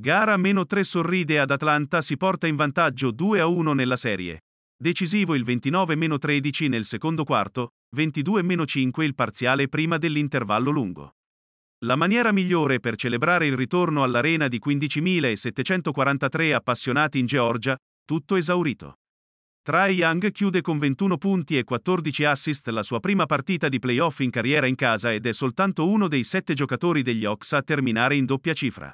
Gara meno 3 sorride ad Atlanta si porta in vantaggio 2 a 1 nella serie. Decisivo il 29 13 nel secondo quarto, 22 5 il parziale prima dell'intervallo lungo. La maniera migliore per celebrare il ritorno all'arena di 15.743 appassionati in Georgia, tutto esaurito. Trae Young chiude con 21 punti e 14 assist la sua prima partita di playoff in carriera in casa ed è soltanto uno dei sette giocatori degli Ox a terminare in doppia cifra.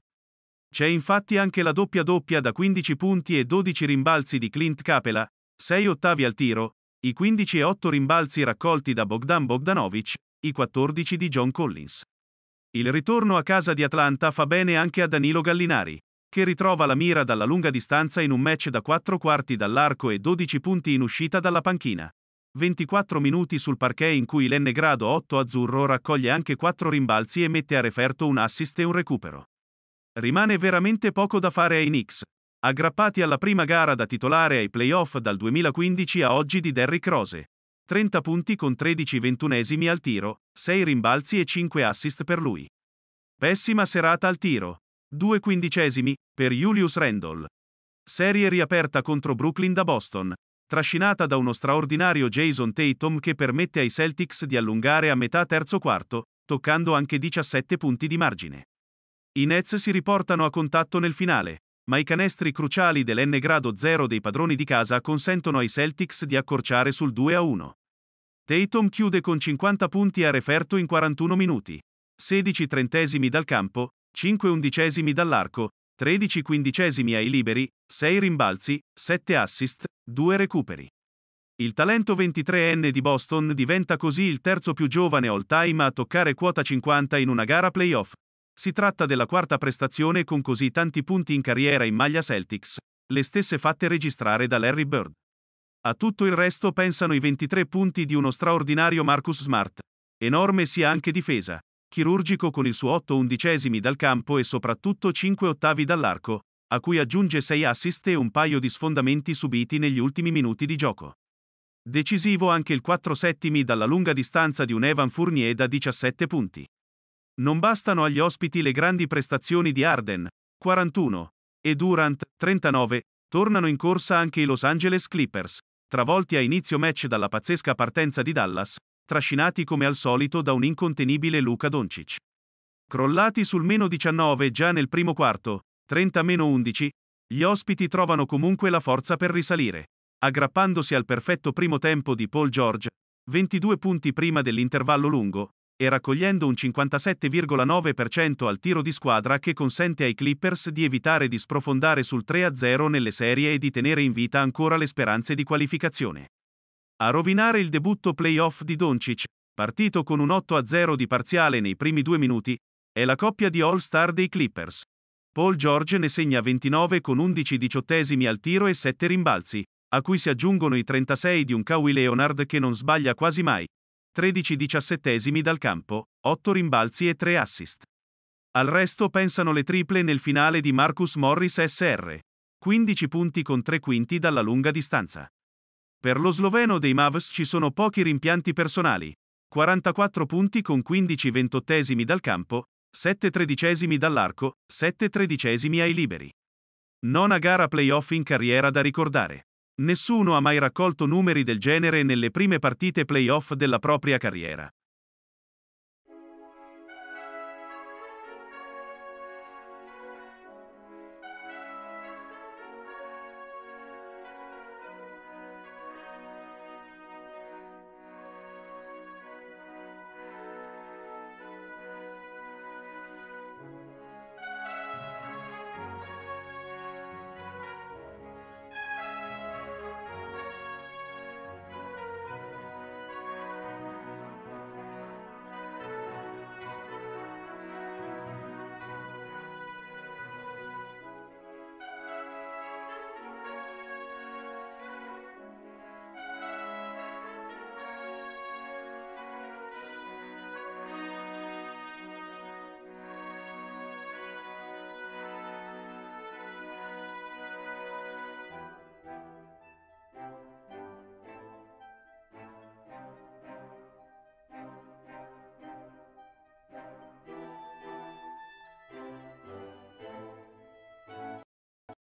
C'è infatti anche la doppia doppia da 15 punti e 12 rimbalzi di Clint Capela, 6 ottavi al tiro, i 15 e 8 rimbalzi raccolti da Bogdan Bogdanovic, i 14 di John Collins. Il ritorno a casa di Atlanta fa bene anche a Danilo Gallinari, che ritrova la mira dalla lunga distanza in un match da 4 quarti dall'arco e 12 punti in uscita dalla panchina. 24 minuti sul parquet in cui l'N grado 8 azzurro raccoglie anche 4 rimbalzi e mette a referto un assist e un recupero rimane veramente poco da fare ai Knicks, aggrappati alla prima gara da titolare ai playoff dal 2015 a oggi di Derrick Rose. 30 punti con 13 ventunesimi al tiro, 6 rimbalzi e 5 assist per lui. Pessima serata al tiro. 2 quindicesimi, per Julius Randall. Serie riaperta contro Brooklyn da Boston, trascinata da uno straordinario Jason Tatum che permette ai Celtics di allungare a metà terzo quarto, toccando anche 17 punti di margine. I Nets si riportano a contatto nel finale, ma i canestri cruciali dell'n grado 0 dei padroni di casa consentono ai Celtics di accorciare sul 2-1. Tatum chiude con 50 punti a referto in 41 minuti. 16 trentesimi dal campo, 5 undicesimi dall'arco, 13 quindicesimi ai liberi, 6 rimbalzi, 7 assist, 2 recuperi. Il talento 23enne di Boston diventa così il terzo più giovane all-time a toccare quota 50 in una gara playoff, si tratta della quarta prestazione con così tanti punti in carriera in maglia Celtics, le stesse fatte registrare da Larry Bird. A tutto il resto pensano i 23 punti di uno straordinario Marcus Smart, enorme sia anche difesa, chirurgico con il suo 8 undicesimi dal campo e soprattutto 5 ottavi dall'arco, a cui aggiunge 6 assist e un paio di sfondamenti subiti negli ultimi minuti di gioco. Decisivo anche il 4 settimi dalla lunga distanza di un Evan Fournier da 17 punti. Non bastano agli ospiti le grandi prestazioni di Arden, 41, e Durant, 39, tornano in corsa anche i Los Angeles Clippers, travolti a inizio match dalla pazzesca partenza di Dallas, trascinati come al solito da un incontenibile Luca Doncic. Crollati sul meno 19 già nel primo quarto, 30-11, gli ospiti trovano comunque la forza per risalire, aggrappandosi al perfetto primo tempo di Paul George, 22 punti prima dell'intervallo lungo, e raccogliendo un 57,9% al tiro di squadra che consente ai Clippers di evitare di sprofondare sul 3-0 nelle serie e di tenere in vita ancora le speranze di qualificazione. A rovinare il debutto playoff di Doncic, partito con un 8-0 di parziale nei primi due minuti, è la coppia di All-Star dei Clippers. Paul George ne segna 29 con 11 diciottesimi al tiro e 7 rimbalzi, a cui si aggiungono i 36 di un Kawhi Leonard che non sbaglia quasi mai, 13 diciassettesimi dal campo, 8 rimbalzi e 3 assist. Al resto pensano le triple nel finale di Marcus Morris SR. 15 punti con 3 quinti dalla lunga distanza. Per lo sloveno dei Mavs ci sono pochi rimpianti personali. 44 punti con 15 ventottesimi dal campo, 7 tredicesimi dall'arco, 7 tredicesimi ai liberi. Nona gara playoff in carriera da ricordare. Nessuno ha mai raccolto numeri del genere nelle prime partite playoff della propria carriera.